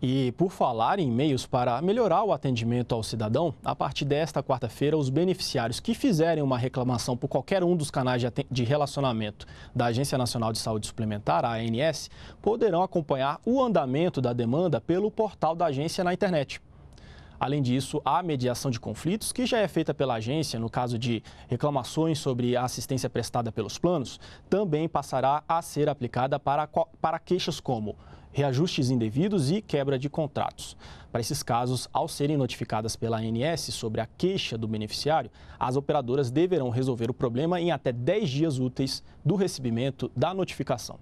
E por falar em meios para melhorar o atendimento ao cidadão, a partir desta quarta-feira, os beneficiários que fizerem uma reclamação por qualquer um dos canais de relacionamento da Agência Nacional de Saúde Suplementar, a ANS, poderão acompanhar o andamento da demanda pelo portal da agência na internet. Além disso, a mediação de conflitos, que já é feita pela agência no caso de reclamações sobre a assistência prestada pelos planos, também passará a ser aplicada para, para queixas como reajustes indevidos e quebra de contratos. Para esses casos, ao serem notificadas pela ANS sobre a queixa do beneficiário, as operadoras deverão resolver o problema em até 10 dias úteis do recebimento da notificação.